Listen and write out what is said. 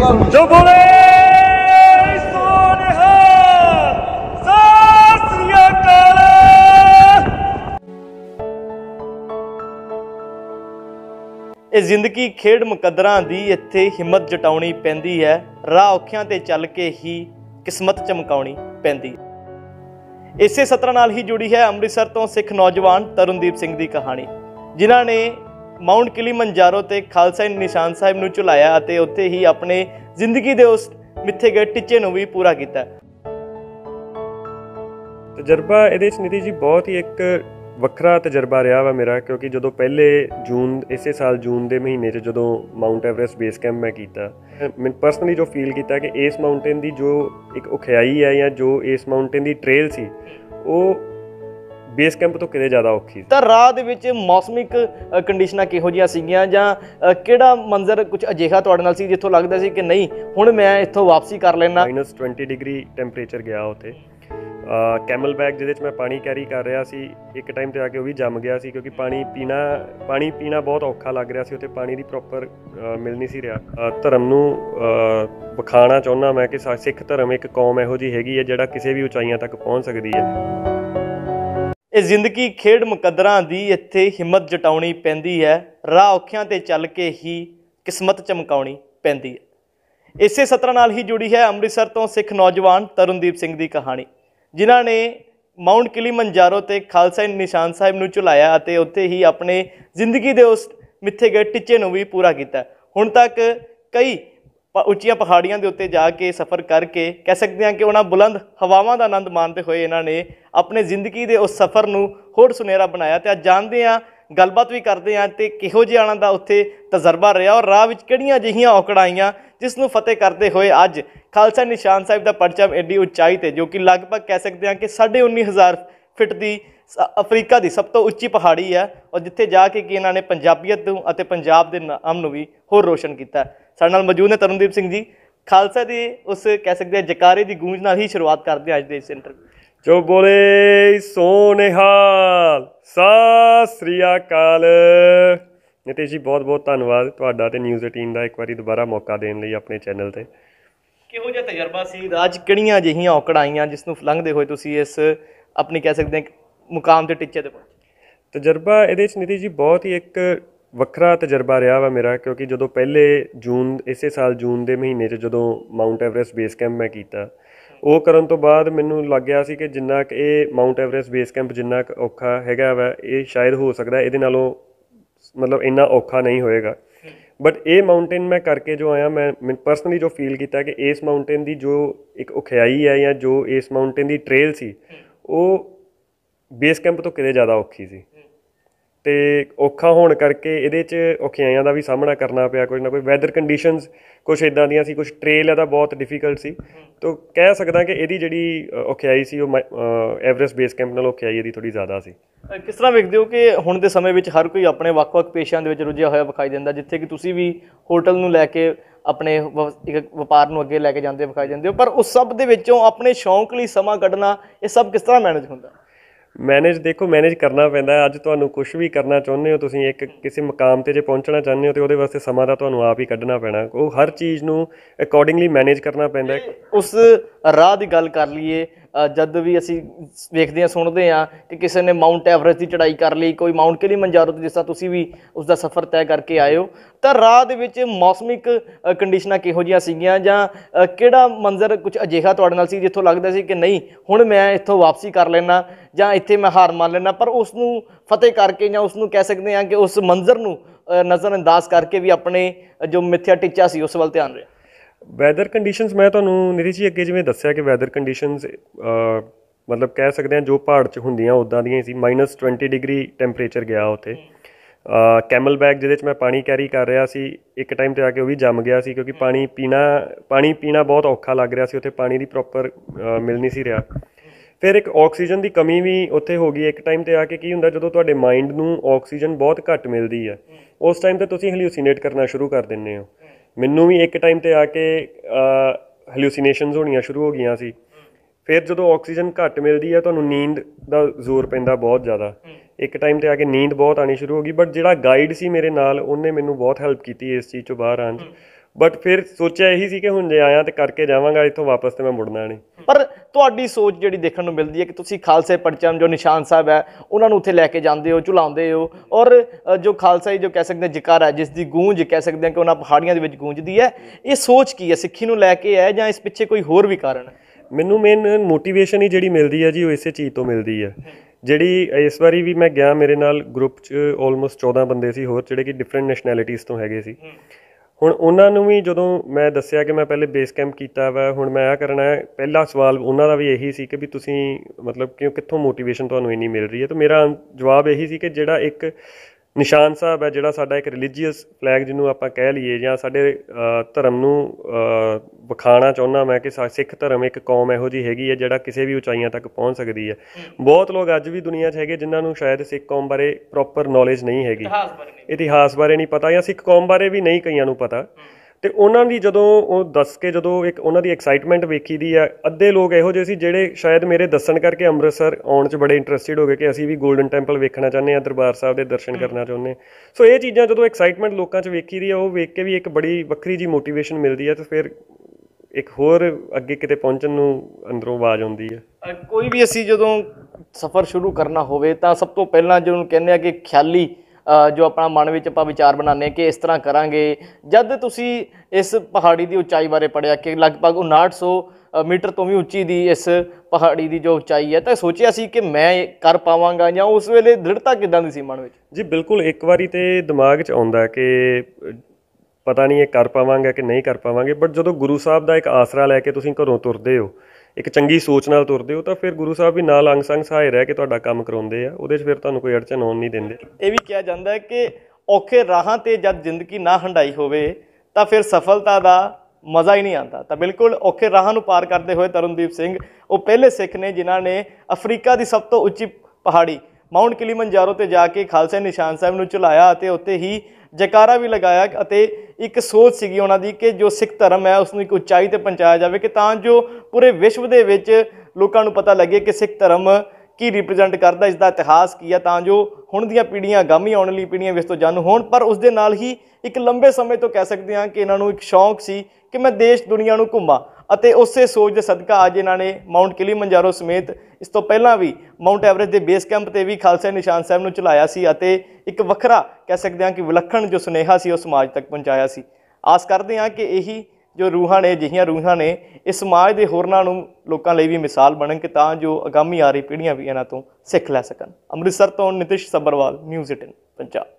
ਜੋ ਬੋਲੇ ਇਹ ਜ਼ਿੰਦਗੀ ਖੇਡ ਮੁਕੱਦਰਾਂ ਦੀ ਇੱਥੇ ਹਿੰਮਤ ਜਟਾਉਣੀ ਪੈਂਦੀ ਹੈ ਰਾਹ ਔਖਿਆਂ ਤੇ ਚੱਲ ਕੇ ਹੀ ਕਿਸਮਤ ਚਮਕਾਉਣੀ ਪੈਂਦੀ ਹੈ ਇਸੇ ਸਤਰ ਨਾਲ ਹੀ ਜੁੜੀ ਹੈ ਅੰਮ੍ਰਿਤਸਰ ਤੋਂ ਸਿੱਖ ਨੌਜਵਾਨ ਤਰਨਦੀਪ ਸਿੰਘ ਦੀ ਕਹਾਣੀ ਜਿਨ੍ਹਾਂ ਨੇ ਮਾਉਂਟ ਕਿਲੀਮੰਜਾਰੋ ਤੇ ਖਾਲਸਾ ਨਿਸ਼ਾਨ ਸਾਹਿਬ ਨੂੰ ਚੁਲਾਇਆ ਅਤੇ ਉੱਥੇ ਹੀ ਆਪਣੇ ਜ਼ਿੰਦਗੀ ਦੇ ਉਸ ਮਿੱਥੇ ਗਏ ਟਿੱਚੇ ਨੂੰ ਵੀ ਪੂਰਾ ਕੀਤਾ ਤਜਰਬਾ ਇਹਦੇ ਚ ਨਿਤੀ ਜੀ ਬਹੁਤ ਹੀ ਇੱਕ ਵੱਖਰਾ ਤਜਰਬਾ ਰਿਹਾ ਵਾ ਮੇਰਾ ਕਿਉਂਕਿ ਜਦੋਂ ਪਹਿਲੇ ਜੂਨ ਇਸੇ ਸਾਲ ਜੂਨ ਦੇ ਮਹੀਨੇ 'ਚ ਜਦੋਂ ਮਾਉਂਟ ਐਵਰੈਸਟ ਬੇਸ ਕੈਂਪ ਮੈਂ ਕੀਤਾ ਮੈਂ ਪਰਸਨਲੀ ਜੋ ਫੀਲ ਕੀਤਾ ਕਿ ਇਸ ਮਾਉਂਟੇਨ ਦੀ ਜੋ ਇੱਕ ਉਖਿਆਈ ਹੈ ਜਾਂ ਜੋ ਇਸ ਮਾਉਂਟੇਨ ਦੀ ਟ੍ਰੇਲ ਸੀ ਉਹ ਬੇਸ ਕੈਂਪ ਤੋਂ ਕਿਤੇ ਜ਼ਿਆਦਾ ਔਖੀ ਸੀ ਤਾਂ ਰਾਹ ਦੇ ਵਿੱਚ ਮੌਸਮਿਕ ਕੰਡੀਸ਼ਨਾਂ ਕਿਹੋ ਜੀਆਂ ਸੀਗੀਆਂ ਜਾਂ ਕਿਹੜਾ ਮੰਜ਼ਰ ਕੁਝ ਅਜੀਹਾ ਤੁਹਾਡੇ ਨਾਲ ਸੀ ਜਿੱਥੋਂ ਲੱਗਦਾ ਸੀ ਕਿ ਨਹੀਂ ਹੁਣ ਮੈਂ ਇੱਥੋਂ ਵਾਪਸੀ ਕਰ ਲੈਣਾ -20 ਡਿਗਰੀ ਟੈਂਪਰੇਚਰ ਗਿਆ ਉੱਥੇ ਕੈਮਲ ਬੈਗ ਜਿਹਦੇ ਵਿੱਚ ਮੈਂ ਪਾਣੀ ਕੈਰੀ ਕਰ ਰਿਹਾ ਸੀ ਇੱਕ ਟਾਈਮ ਤੇ ਆ ਕੇ ਉਹ ਵੀ ਜੰਮ ਗਿਆ ਸੀ ਕਿਉਂਕਿ ਪਾਣੀ ਪੀਣਾ ਪਾਣੀ ਪੀਣਾ ਬਹੁਤ ਔਖਾ ਲੱਗ ਰਿਹਾ ਸੀ ਉੱਥੇ ਪਾਣੀ ਦੀ ਪ੍ਰੋਪਰ ਮਿਲ ਨਹੀਂ ਸੀ ਰਿਹਾ ਧਰਮ ਨੂੰ ਵਿਖਾਣਾ ਚਾਹੁੰਦਾ ਮੈਂ ਕਿ ਸਿੱਖ ਧਰਮ ਇੱਕ ਕੌਮ ਇਹੋ ਜੀ ਹੈਗੀ ਹੈ ਜਿਹੜਾ ਕਿਸੇ ਵੀ ਉਚਾਈਆਂ ਤੱਕ ਪਹੁੰਚ ਸਕਦੀ ਹੈ ਇਹ ਜ਼ਿੰਦਗੀ ਖੇਡ ਮੁਕੱਦਰਾਂ ਦੀ ਇੱਥੇ ਹਿੰਮਤ ਜਟਾਉਣੀ ਪੈਂਦੀ ਹੈ ਰਾਹ ਔਖਿਆਂ ਤੇ ਚੱਲ ਕੇ ਹੀ ਕਿਸਮਤ ਚਮਕਾਉਣੀ ਪੈਂਦੀ ਹੈ ਇਸੇ ਸਤਰਾਂ ਨਾਲ ਹੀ ਜੁੜੀ ਹੈ ਅੰਮ੍ਰਿਤਸਰ ਤੋਂ ਸਿੱਖ ਨੌਜਵਾਨ ਤਰਨਦੀਪ ਸਿੰਘ ਦੀ ਕਹਾਣੀ ਜਿਨ੍ਹਾਂ ਨੇ ਮਾਉਂਟ ਕਿਲੀਮੰਜਾਰੋ ਤੇ ਖਾਲਸਾ ਨਿਸ਼ਾਨ ਸਾਹਿਬ ਨੂੰ ਚੁਲਾਇਆ ਅਤੇ ਉੱਥੇ ਹੀ ਆਪਣੇ ਜ਼ਿੰਦਗੀ ਦੇ ਉਸ ਮਿੱਥੇ ਗਏ ਟਿੱਚੇ ਨੂੰ ਵੀ ਪੂਰਾ ਕੀਤਾ ਹੁਣ ਤੱਕ ਕਈ ਉੱਚੀਆਂ ਪਹਾੜੀਆਂ ਦੇ ਉੱਤੇ ਜਾ ਕੇ ਸਫ਼ਰ ਕਰਕੇ ਕਹਿ ਸਕਦੇ ਹਾਂ ਕਿ ਉਹਨਾਂ ਬੁਲੰਦ ਹਵਾਵਾਂ ਦਾ ਆਨੰਦ ਮਾਣਦੇ ਹੋਏ ਇਹਨਾਂ ਨੇ ਆਪਣੇ ਜ਼ਿੰਦਗੀ ਦੇ ਉਸ ਸਫ਼ਰ ਨੂੰ ਹੋਰ ਸੁਨਹਿਰਾ ਬਣਾਇਆ ਤੇ ਅੱਜ ਜਾਣਦੇ ਹਾਂ ਗੱਲਬਾਤ ਵੀ ਕਰਦੇ ਹਾਂ ਤੇ ਕਿਹੋ ਜਿਹਾ ਆਣਾ ਦਾ ਉੱਥੇ ਤਜਰਬਾ ਰਿਹਾ ਔਰ ਰਾਹ ਵਿੱਚ ਕਿਹੜੀਆਂ ਜਹੀਆਂ ਔਕੜਾਂ ਆਈਆਂ ਜਿਸ ਨੂੰ ਫਤਿਹ ਕਰਦੇ ਹੋਏ ਅੱਜ ਖਾਲਸਾ ਨਿਸ਼ਾਨ ਸਾਹਿਬ ਦਾ ਪਰਚਮ ਐਡੀ ਉਚਾਈ ਤੇ ਜੋ ਕਿ ਲਗਭਗ ਕਹਿ ਸਕਦੇ ਹਾਂ ਕਿ 19000 ਫਿਟ ਦੀ ਅਫਰੀਕਾ ਦੀ ਸਭ ਤੋਂ ਉੱਚੀ ਪਹਾੜੀ ਹੈ ਔਰ ਜਿੱਥੇ ਜਾ ਕੇ ਕਿ ਇਹਨਾਂ ਨੇ ਪੰਜਾਬੀਅਤ ਨੂੰ ਅਤੇ ਪੰਜਾਬ ਦੇ ਨਾਮ ਨੂੰ ਵੀ ਹੋਰ ਰੋਸ਼ਨ ਕੀਤਾ ਸਾਡੇ ਨਾਲ ਮੌਜੂਦ ਨੇ ਤਰਨਦੀਪ ਸਿੰਘ ਜੀ ਖਾਲਸਾ ਦੀ ਉਸ ਕਹਿ ਸਕਦੇ ਜਕਾਰੇ ਦੀ ਗੂੰਜ ਨਾਲ ਹੀ ਸ਼ੁਰੂਆਤ ਕਰਦੇ ਅੱਜ ਦੇ ਇਸ ਇੰਟਰਵਿਊ ਜੋ ਬੋਲੇ ਸੋਨੇਹਾਲ ਸਤਿ ਸ੍ਰੀ ਅਕਾਲ ਨਿਤੇਸ਼ ਜੀ ਬਹੁਤ ਬਹੁਤ ਧੰਨਵਾਦ ਤੁਹਾਡਾ ਤੇ ਨਿਊਜ਼ 18 ਦਾ ਇੱਕ ਵਾਰੀ ਦੁਬਾਰਾ ਮੌਕਾ ਦੇਣ ਲਈ ਆਪਣੇ ਚੈਨਲ ਤੇ ਕਿਹੋ ਜਿਹਾ ਤਜਰਬਾ ਸੀ ਰਾਜ ਕਿਹੜੀਆਂ ਅਜਿਹੀਆਂ ਔਕੜਾਂ ਆਈਆਂ ਜਿਸ ਨੂੰ ਫਲੰਗਦੇ ਹੋਏ ਤੁਸੀਂ ਇਸ ਆਪਣੀ ਕਹਿ ਸਕਦੇ ਹਾਂ ਮੁਕਾਮ ਤੇ ਟਿੱਚੇ ਤੇ ਪਹੁੰਚੇ ਤਜਰਬਾ ਇਹਦੇ ਵਿੱਚ ਨਿਤੀ ਜੀ ਬਹੁਤ ਹੀ ਇੱਕ ਵੱਖਰਾ ਤਜਰਬਾ ਰਿਹਾ ਵਾ ਮੇਰਾ ਕਿਉਂਕਿ ਜਦੋਂ ਪਹਿਲੇ ਜੂਨ ਇਸੇ ਸਾਲ ਜੂਨ ਦੇ ਮਹੀਨੇ 'ਚ ਜਦੋਂ ਮਾਊਂਟ ਐਵਰੈਸਟ ਬੇਸ ਕੈਂਪ ਮੈਂ ਕੀਤਾ ਉਹ ਕਰਨ ਤੋਂ ਬਾਅਦ ਮੈਨੂੰ ਲੱਗਿਆ ਸੀ ਕਿ ਜਿੰਨਾ ਕਿ ਇਹ ਮਾਊਂਟ ਐਵਰੈਸਟ ਬੇਸ ਕੈਂਪ ਜਿੰਨਾ ਕਿ ਔਖਾ ਹੈਗਾ ਵਾ ਇਹ ਸ਼ਾਇਦ ਹੋ ਸਕਦਾ ਇਹਦੇ ਨਾਲੋਂ ਮਤਲਬ ਇੰਨਾ ਔਖਾ ਨਹੀਂ ਹੋਏਗਾ ਬਟ ਇਹ ਮਾਊਂਟੇਨ ਮੈਂ ਕਰਕੇ ਜੋ ਆਇਆ ਮੈਂ ਪਰਸਨਲੀ ਜੋ ਫੀਲ ਕੀਤਾ ਕਿ ਇਸ ਮਾਊਂਟੇਨ ਦੀ ਜੋ ਇੱਕ ਔਖਾਈ ਹੈ ਜਾਂ ਜੋ ਇਸ ਮਾਊਂਟੇਨ ਦੀ ਟ੍ਰੇਲ ਸੀ ਉਹ ਬੇਸ ਕੈਂਪ ਤੋਂ ਕਿਤੇ ਜ਼ਿਆਦਾ ਔਖੀ ਸੀ ਤੇ ਔਖਾ ਹੋਣ ਕਰਕੇ ਇਹਦੇ 'ਚ ਔਖਿਆਈਆਂ ਦਾ ਵੀ ਸਾਹਮਣਾ ਕਰਨਾ ਪਿਆ ਕੋਈ ਨਾ ਕੋਈ ਵੈਦਰ ਕੰਡੀਸ਼ਨਸ ਕੁਝ ਇਦਾਂ ਦੀਆਂ ਸੀ ਕੁਝ ਟ੍ਰੇਲ ਦਾ ਬਹੁਤ ਡਿਫਿਕਲਟ ਸੀ ਤੋਂ ਕਹਿ ਸਕਦਾ ਕਿ ਇਹਦੀ ਜਿਹੜੀ ਔਖਿਆਈ ਸੀ ਉਹ ਐਵਰੇਸ ਬੇਸ ਕੈਂਪ ਨਾਲੋਂ ਔਖਿਆਈ ਇਹਦੀ ਥੋੜੀ ਜ਼ਿਆਦਾ ਸੀ ਕਿਸ ਤਰ੍ਹਾਂ ਵੇਖਦੇ ਹੋ ਕਿ ਹੁਣ ਦੇ ਸਮੇਂ ਵਿੱਚ ਹਰ ਕੋਈ ਆਪਣੇ ਵੱਖ-ਵੱਖ ਪੇਸ਼ਿਆਂ ਦੇ ਵਿੱਚ ਰੁੱਝਿਆ ਹੋਇਆ ਵਿਖਾਈ ਦਿੰਦਾ ਜਿੱਥੇ ਕਿ ਤੁਸੀਂ ਵੀ ਹੋਟਲ ਨੂੰ ਲੈ ਕੇ ਆਪਣੇ ਇੱਕ ਵਪਾਰ ਨੂੰ ਅੱਗੇ ਲੈ ਕੇ ਜਾਂਦੇ ਵਿਖਾਏ ਜਾਂਦੇ ਹੋ ਪਰ ਉਸ ਸਭ ਦੇ ਵਿੱਚੋਂ ਆਪਣੇ ਸ਼ੌਂਕ ਲਈ ਸਮਾਂ ਕੱਢਣਾ ਇਹ ਸਭ ਕਿਸ ਤਰ੍ਹਾਂ ਮੈਨੇਜ ਹੁੰਦਾ ਮੈਨੇਜ ਦੇਖੋ ਮੈਨੇਜ ਕਰਨਾ ਪੈਂਦਾ ਅੱਜ ਤੁਹਾਨੂੰ ਕੁਝ ਵੀ ਕਰਨਾ ਚਾਹੁੰਦੇ ਹੋ ਤੁਸੀਂ ਇੱਕ ਕਿਸੇ ਮਕਾਮ ਤੇ ਜੇ ਪਹੁੰਚਣਾ ਚਾਹੁੰਦੇ ਹੋ ਤੇ ਉਹਦੇ ਵਾਸਤੇ ਸਮਾਂ ਦਾ ਤੁਹਾਨੂੰ ਆਪ ਹੀ ਕੱਢਣਾ ਪੈਣਾ ਉਹ ਹਰ ਚੀਜ਼ ਨੂੰ ਅਕੋਰਡਿੰਗਲੀ ਮੈਨੇਜ ਕਰਨਾ ਪੈਂਦਾ ਉਸ ਰਾਹ ਦੀ ਗੱਲ ਕਰ ਲਈਏ ਜਦ ਵੀ ਅਸੀਂ ਵੇਖਦੇ ਆ ਸੁਣਦੇ ਆ ਕਿ ਕਿਸੇ ਨੇ ਮਾਉਂਟ ਐਵਰੇਸਟ ਦੀ ਚੜ੍ਹਾਈ ਕਰ ਲਈ ਕੋਈ ਮਾਉਂਟ ਮੰਜਾਰੋ ਤੇ ਜਿਸ ਤੁਸੀਂ ਵੀ ਉਸ ਦਾ ਸਫ਼ਰ ਤੈਅ ਕਰਕੇ ਆਏ ਹੋ ਤਾਂ ਰਾਹ ਦੇ ਵਿੱਚ ਮੌਸਮਿਕ ਕੰਡੀਸ਼ਨਾਂ ਕਿਹੋ ਜੀਆਂ ਸੀਗੀਆਂ ਜਾਂ ਕਿਹੜਾ ਮੰਜ਼ਰ ਕੁਝ ਅਜੀਹਾ ਤੁਹਾਡੇ ਨਾਲ ਸੀ ਜਿੱਥੋਂ ਲੱਗਦਾ ਸੀ ਕਿ ਨਹੀਂ ਹੁਣ ਮੈਂ ਇੱਥੋਂ ਵਾਪਸੀ ਕਰ ਲੈਣਾ ਜਾਂ ਇੱਥੇ ਮੈਂ ਹਾਰ ਮੰਨ ਲੈਣਾ ਪਰ ਉਸ ਨੂੰ ਫਤਿਹ ਕਰਕੇ ਜਾਂ ਉਸ ਨੂੰ ਕਹਿ ਸਕਦੇ ਆ ਕਿ ਉਸ ਮੰਜ਼ਰ ਨੂੰ ਨਜ਼ਰ ਅੰਦਾਜ਼ ਕਰਕੇ ਵੀ ਆਪਣੇ ਜੋ ਮਿੱਥਿਆ ਟਿੱਚਾ ਸੀ ਉਸ ਵੱਲ ਧਿਆਨ ਰਿਹਾ ਵੈਦਰ ਕੰਡੀਸ਼ਨਸ ਮੈਂ ਤੁਹਾਨੂੰ ਨਿਰੀ ਜੀ ਅੱਗੇ ਜਿਵੇਂ ਦੱਸਿਆ ਕਿ ਵੈਦਰ ਕੰਡੀਸ਼ਨਸ ਮਤਲਬ ਕਹਿ ਸਕਦੇ ਆ ਜੋ ਪਹਾੜ 'ਚ ਹੁੰਦੀਆਂ ਉਦਾਂ ਦੀਆਂ ਸੀ ਮਾਈਨਸ -20 ਡਿਗਰੀ ਟੈਂਪਰੇਚਰ ਗਿਆ ਉੱਥੇ ਕੈਮਲ ਬੈਗ ਜਿਹਦੇ 'ਚ ਮੈਂ ਪਾਣੀ ਕੈਰੀ ਕਰ ਰਿਹਾ ਸੀ ਇੱਕ ਟਾਈਮ ਤੇ ਆ ਕੇ ਉਹ ਵੀ ਜੰਮ ਗਿਆ ਸੀ ਕਿਉਂਕਿ ਪਾਣੀ ਪੀਣਾ ਪਾਣੀ ਪੀਣਾ ਬਹੁਤ ਔਖਾ ਲੱਗ ਰਿਹਾ ਸੀ ਉੱਥੇ ਪਾਣੀ ਦੀ ਪ੍ਰੋਪਰ ਮਿਲ ਨਹੀਂ ਸੀ ਰਿਹਾ ਫਿਰ ਇੱਕ ਆਕਸੀਜਨ ਦੀ ਕਮੀ ਵੀ ਉੱਥੇ ਹੋ ਗਈ ਇੱਕ ਟਾਈਮ ਤੇ ਆ ਕੇ ਕੀ ਹੁੰਦਾ ਜਦੋਂ ਤੁਹਾਡੇ ਮਾਈਂਡ ਨੂੰ ਆਕਸੀਜਨ ਬਹੁਤ ਘੱਟ ਮਿਲਦੀ ਹੈ ਉਸ ਟਾਈਮ ਤੇ ਤੁਸੀਂ ਹਲੂਸੀਨੇਟ ਕਰਨਾ ਸ਼ੁਰੂ ਕਰ ਦਿੰਦੇ ਹੋ ਮੈਨੂੰ ਵੀ ਇੱਕ ਟਾਈਮ ਤੇ ਆ ਕੇ ਹਲੂਸੀਨੇਸ਼ਨਸ ਹੋਣੀਆਂ ਸ਼ੁਰੂ ਹੋ ਗਈਆਂ ਸੀ ਫਿਰ ਜਦੋਂ ਆਕਸੀਜਨ ਘੱਟ ਮਿਲਦੀ ਹੈ ਤੁਹਾਨੂੰ ਨੀਂਦ ਦਾ ਜ਼ੋਰ ਪੈਂਦਾ ਬਹੁਤ ਜ਼ਿਆਦਾ ਇੱਕ ਟਾਈਮ ਤੇ ਆ ਕੇ ਨੀਂਦ ਬਹੁਤ ਆਣੀ ਸ਼ੁਰੂ ਹੋ ਗਈ ਬਟ ਜਿਹੜਾ ਗਾਈਡ ਸੀ ਮੇਰੇ ਨਾਲ ਉਹਨੇ ਮੈਨੂੰ ਬਹੁਤ ਹੈਲਪ ਕੀਤੀ ਇਸ ਚੀਜ਼ ਤੋਂ ਬਾਹਰ ਆਣ ਬਟ ਫਿਰ ਸੋਚਿਆ ਇਹੀ ਸੀ ਕਿ ਹੁਣ ਜੇ ਆਇਆ ਤੇ ਕਰਕੇ ਜਾਵਾਂਗਾ ਇੱਥੋਂ ਵਾਪਸ ਤੇ ਮੈਂ ਮੁੜਨਾ ਨਹੀਂ ਪਰ ਤੁਹਾਡੀ ਸੋਚ ਜਿਹੜੀ ਦੇਖਣ ਨੂੰ ਮਿਲਦੀ ਹੈ ਕਿ ਤੁਸੀਂ ਖਾਲਸੇ ਪਰਚਮ ਜੋ ਨਿਸ਼ਾਨ ਸਾਹਿਬ ਹੈ ਉਹਨਾਂ ਨੂੰ ਉੱਥੇ ਲੈ ਕੇ ਜਾਂਦੇ ਹੋ ਝੁਲਾਉਂਦੇ ਹੋ ਔਰ ਜੋ ਹੀ ਜੋ ਕਹਿ ਸਕਦੇ ਜਿਕਾਰ ਹੈ ਜਿਸ ਦੀ ਗੂੰਜ ਕਹਿ ਸਕਦੇ ਹਾਂ ਕਿ ਉਹਨਾਂ ਪਹਾੜੀਆਂ ਦੇ ਵਿੱਚ ਗੂੰਜਦੀ ਹੈ ਇਹ ਸੋਚ ਕੀ ਹੈ ਸਿੱਖੀ ਨੂੰ ਲੈ ਕੇ ਹੈ ਜਾਂ ਇਸ ਪਿੱਛੇ ਕੋਈ ਹੋਰ ਵੀ ਕਾਰਨ ਹੈ ਮੈਨੂੰ ਮੇਨ ਮੋਟੀਵੇਸ਼ਨ ਹੀ ਜਿਹੜੀ ਮਿਲਦੀ ਹੈ ਜੀ ਉਹ ਇਸੇ ਚੀਜ਼ ਤੋਂ ਮਿਲਦੀ ਹੈ ਜਿਹੜੀ ਇਸ ਵਾਰੀ ਵੀ ਮੈਂ ਗਿਆ ਮੇਰੇ ਨਾਲ ਗਰੁੱਪ 'ਚ ਆਲਮੋਸਟ 14 ਬੰਦੇ ਸੀ ਹੋਰ ਜਿਹੜੇ ਕਿ ਡਿਫਰੈਂਟ ਨੈਸ਼ਨੈਲਿਟੀਆਂ ਤੋਂ ਹੈਗੇ ਸੀ ਹੁਣ ਉਹਨਾਂ ਨੂੰ ਵੀ ਜਦੋਂ ਮੈਂ ਦੱਸਿਆ ਕਿ ਮੈਂ ਪਹਿਲੇ ਬੇਸ ਕੈਂਪ ਕੀਤਾ ਵਾ ਹੁਣ ਮੈਂ ਆ ਕਰਨਾ ਹੈ ਪਹਿਲਾ ਸਵਾਲ ਉਹਨਾਂ ਦਾ ਵੀ ਇਹੀ ਸੀ ਕਿ ਵੀ ਤੁਸੀਂ ਮਤਲਬ ਕਿਉਂ ਕਿੱਥੋਂ ਮੋਟੀਵੇਸ਼ਨ ਤੁਹਾਨੂੰ ਇੰਨੀ ਮਿਲ ਰਹੀ ਹੈ ਤਾਂ ਮੇਰਾ ਜਵਾਬ ਇਹੀ ਸੀ ਕਿ ਜਿਹੜਾ ਇੱਕ ਨਿਸ਼ਾਨ ਸਾਹਿਬ ਹੈ ਜਿਹੜਾ ਸਾਡਾ ਇੱਕ ਰਿਲੀਜੀਅਸ ਫਲੈਗ ਜਿਹਨੂੰ ਆਪਾਂ ਕਹਿ ਲਈਏ ਜਾਂ ਸਾਡੇ ਧਰਮ ਨੂੰ ਵਿਖਾਣਾ ਚਾਹੁੰਦਾ ਮੈਂ ਕਿ ਸਿੱਖ ਧਰਮ ਇੱਕ ਕੌਮ ਇਹੋ ਜੀ ਹੈਗੀ ਹੈ ਜਿਹੜਾ ਕਿਸੇ ਵੀ ਉਚਾਈਆਂ ਤੱਕ ਪਹੁੰਚ ਸਕਦੀ ਹੈ ਬਹੁਤ ਲੋਕ ਅੱਜ ਵੀ ਦੁਨੀਆ 'ਚ ਹੈਗੇ ਜਿਨ੍ਹਾਂ ਨੂੰ ਸ਼ਾਇਦ ਸਿੱਖ ਕੌਮ ਬਾਰੇ ਪ੍ਰੋਪਰ ਨੌਲੇਜ ਨਹੀਂ ਹੈਗੀ ਇਤਿਹਾਸ ਬਾਰੇ ਨਹੀਂ ਪਤਾ ਜਾਂ ਸਿੱਖ ਕੌਮ ਬਾਰੇ ਵੀ ਨਹੀਂ ਕਈਆਂ ਨੂੰ ਪਤਾ ਤੇ ਉਹਨਾਂ ਦੀ ਜਦੋਂ ਉਹ ਦੱਸ ਕੇ ਜਦੋਂ ਇੱਕ ਉਹਨਾਂ ਦੀ ਐਕਸਾਈਟਮੈਂਟ ਵੇਖੀ ਦੀ ਆ ਅੱਧੇ ਲੋਕ ਇਹੋ ਜਿਹੇ ਸੀ ਜਿਹੜੇ ਸ਼ਾਇਦ ਮੇਰੇ ਦੱਸਣ ਕਰਕੇ ਅੰਮ੍ਰਿਤਸਰ ਆਉਣ 'ਚ ਬੜੇ ਇੰਟਰਸਟਿਡ ਹੋ ਗਏ ਕਿ ਅਸੀਂ ਵੀ 골ਡਨ ਟੈਂਪਲ ਵੇਖਣਾ ਚਾਹੁੰਦੇ ਆ ਦਰਬਾਰ ਸਾਹਿਬ ਦੇ ਦਰਸ਼ਨ ਕਰਨਾ ਚਾਹੁੰਦੇ ਸੋ ਇਹ ਚੀਜ਼ਾਂ ਜਦੋਂ ਐਕਸਾਈਟਮੈਂਟ ਲੋਕਾਂ 'ਚ ਵੇਖੀ ਦੀ ਆ ਉਹ ਵੇਖ ਕੇ ਵੀ ਇੱਕ ਬੜੀ ਵੱਖਰੀ ਜੀ ਮੋਟੀਵੇਸ਼ਨ ਮਿਲਦੀ ਆ ਤੇ ਫਿਰ ਇੱਕ ਹੋਰ ਅੱਗੇ ਕਿਤੇ ਪਹੁੰਚਣ ਨੂੰ ਅੰਦਰੋਂ ਆਵਾਜ਼ ਆਉਂਦੀ ਆ ਕੋਈ ਵੀ ਅਸੀਂ ਜਦੋਂ ਸਫ਼ਰ ਸ਼ੁਰੂ ਕਰਨਾ ਹੋਵੇ ਤਾਂ ਸਭ ਤੋਂ ਪਹਿਲਾਂ ਜਿਹਨੂੰ ਕਹਿੰਦੇ ਆ ਕਿ ਖਿਆਲੀ ਜੋ ਆਪਣਾ ਮਨ ਵਿੱਚ ਆਪਾਂ ਵਿਚਾਰ ਬਣਾਉਂਦੇ ਕਿ ਇਸ ਤਰ੍ਹਾਂ ਕਰਾਂਗੇ ਜਦ ਤੁਸੀਂ ਇਸ ਪਹਾੜੀ ਦੀ ਉਚਾਈ ਬਾਰੇ ਪੜਿਆ ਕਿ ਲਗਭਗ 5900 ਮੀਟਰ ਤੋਂ ਵੀ ਉੱਚੀ ਦੀ ਇਸ ਪਹਾੜੀ ਦੀ ਜੋ ਉਚਾਈ ਹੈ ਤਾਂ ਸੋਚਿਆ ਸੀ ਕਿ ਮੈਂ ਕਰ ਪਾਵਾਂਗਾ ਜਾਂ ਉਸ ਵੇਲੇ ਦ੍ਰਿੜਤਾ ਕਿਦਾਂ ਦੀ ਸੀ ਮਨ ਵਿੱਚ ਜੀ ਬਿਲਕੁਲ ਇੱਕ ਵਾਰੀ ਤੇ ਦਿਮਾਗ 'ਚ ਆਉਂਦਾ ਕਿ ਪਤਾ ਨਹੀਂ ਇਹ ਕਰ ਪਾਵਾਂਗਾ ਕਿ ਨਹੀਂ ਕਰ ਪਾਵਾਂਗੇ ਬਟ ਜਦੋਂ ਗੁਰੂ ਸਾਹਿਬ ਦਾ ਇੱਕ ਆਸਰਾ ਲੈ ਕੇ ਤੁਸੀਂ ਘਰੋਂ ਤੁਰਦੇ ਹੋ ਇੱਕ ਚੰਗੀ ਸੋਚ ਨਾਲ ਤੁਰਦੇ ਹੋ ਤਾਂ ਫਿਰ ਗੁਰੂ ਸਾਹਿਬ ਵੀ ਨਾਲ ਅੰਗ ਸੰਗ ਸਹਾਇ ਰਹਿ ਕੇ ਤੁਹਾਡਾ ਕੰਮ ਕਰਾਉਂਦੇ ਆ ਉਹਦੇ 'ਚ ਫਿਰ ਤੁਹਾਨੂੰ ਕੋਈ ਅੜਚਨ ਆਉਣ ਨਹੀਂ ਦਿੰਦੇ ਇਹ ਵੀ ਕਿਹਾ ਜਾਂਦਾ ਹੈ ਕਿ ਔਖੇ ਰਾਹਾਂ ਤੇ ਜਦ ਜ਼ਿੰਦਗੀ ਨਾ ਹੰਡਾਈ ਹੋਵੇ ਤਾਂ ਫਿਰ ਸਫਲਤਾ ਦਾ ਮਜ਼ਾ ਹੀ ਨਹੀਂ ਆਉਂਦਾ ਤਾਂ ਬਿਲਕੁਲ ਔਖੇ ਰਾਹਾਂ ਨੂੰ ਪਾਰ ਕਰਦੇ ਹੋਏ ਤਰਨਦੀਪ ਸਿੰਘ ਉਹ ਪਹਿਲੇ ਸਿੱਖ ਨੇ ਜਿਨ੍ਹਾਂ ਨੇ ਅਫਰੀਕਾ ਦੀ ਸਭ ਤੋਂ ਉੱਚੀ ਪਹਾੜੀ ਮਾਉਂਟ ਕਿਲੀਮੰਜਾਰੋ ਤੇ ਜਾ ਕੇ ਖਾਲਸਾ ਨਿਸ਼ਾਨ ਸਾਹਿਬ ਨੂੰ ਚੁਲਾਇਆ ਅਤੇ ਉੱਤੇ ਹੀ ਜਕਾਰਾ ਵੀ ਲਗਾਇਆ ਅਤੇ ਇੱਕ ਸੋਚ ਸੀਗੀ ਉਹਨਾਂ ਦੀ ਕਿ ਜੋ ਸਿੱਖ ਧਰਮ ਹੈ ਉਸ ਨੂੰ ਇੱਕ ਉਚਾਈ ਤੇ ਪਹੁੰਚਾਇਆ ਜਾਵੇ ਕਿ ਤਾਂ ਜੋ ਪੂਰੇ ਵਿਸ਼ਵ ਦੇ ਵਿੱਚ ਲੋਕਾਂ ਨੂੰ ਪਤਾ ਲੱਗੇ ਕਿ ਸਿੱਖ ਧਰਮ ਕੀ ਰਿਪਰੈਜ਼ੈਂਟ ਕਰਦਾ ਇਸ ਦਾ ਇਤਿਹਾਸ ਕੀ ਹੈ ਤਾਂ ਜੋ ਹੁਣ ਦੀਆਂ ਪੀੜ੍ਹੀਆਂ ਗਾਮੀ ਆਉਣ ਵਾਲੀ ਪੀੜ੍ਹੀਆਂ ਵਿੱਚ ਤੋਂ ਜਾਣੂ ਹੋਣ ਪਰ ਉਸ ਦੇ ਨਾਲ ਹੀ ਇੱਕ ਲੰਬੇ ਸਮੇਂ ਤੋਂ ਕਹਿ ਸਕਦੇ ਹਾਂ ਕਿ ਇਹਨਾਂ ਨੂੰ ਇੱਕ ਸ਼ੌਂਕ ਸੀ ਕਿ ਮੈਂ ਦੇਸ਼ ਦੁਨੀਆ ਨੂੰ ਘੁੰਮਾਂ ਅਤੇ ਉਸੇ ਸੋਚ ਦੇ ਸਦਕਾ ਅੱਜ ਇਹਨਾਂ ਨੇ ਮਾਉਂਟ ਕਿਲੀਮੰਜਾਰੋ ਸਮੇਤ ਇਸ ਤੋਂ ਪਹਿਲਾਂ ਵੀ ਮਾਉਂਟ ਐਵਰੇਜ ਦੇ ਬੇਸ ਕੈਂਪ ਤੇ ਵੀ ਖਾਲਸਾ ਨਿਸ਼ਾਨ ਸਾਹਿਬ ਨੂੰ ਚਲਾਇਆ ਸੀ ਅਤੇ ਇੱਕ ਵੱਖਰਾ ਕਹਿ ਸਕਦੇ ਹਾਂ ਕਿ ਵਿਲੱਖਣ ਜੋ ਸੁਨੇਹਾ ਸੀ ਉਹ ਸਮਾਜ ਤੱਕ ਪਹੁੰਚਾਇਆ ਸੀ ਆਸ ਕਰਦੇ ਹਾਂ ਕਿ ਇਹੀ ਜੋ ਰੂਹਾਂ ਨੇ ਜਿਹੀਆਂ ਰੂਹਾਂ ਨੇ ਇਸ ਸਮਾਜ ਦੇ ਹੋਰਨਾਂ ਨੂੰ ਲੋਕਾਂ ਲਈ ਵੀ ਮਿਸਾਲ ਬਣਨ ਕਿ ਤਾਂ ਜੋ ਆਗਾਮੀ ਆ ਰਹੀ ਪੀੜ੍ਹੀਆਂ ਵੀ ਇਹਨਾਂ ਤੋਂ ਸਿੱਖ ਲੈ ਸਕਣ ਅੰਮ੍ਰਿਤਸਰ ਤੋਂ ਨਿਤਿਸ਼ ਸਬਰਵਾਲ ਨਿਊਜ਼ 18 ਪੰਜਾਬ